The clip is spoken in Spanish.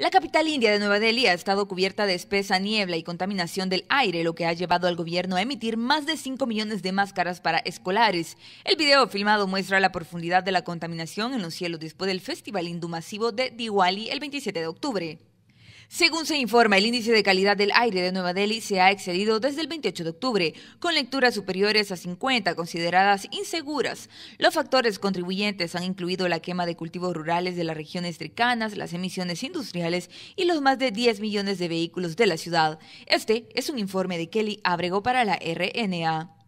La capital india de Nueva Delhi ha estado cubierta de espesa niebla y contaminación del aire, lo que ha llevado al gobierno a emitir más de 5 millones de máscaras para escolares. El video filmado muestra la profundidad de la contaminación en los cielos después del festival indumasivo de Diwali el 27 de octubre. Según se informa, el índice de calidad del aire de Nueva Delhi se ha excedido desde el 28 de octubre, con lecturas superiores a 50 consideradas inseguras. Los factores contribuyentes han incluido la quema de cultivos rurales de las regiones cercanas, las emisiones industriales y los más de 10 millones de vehículos de la ciudad. Este es un informe de Kelly Abrego para la RNA.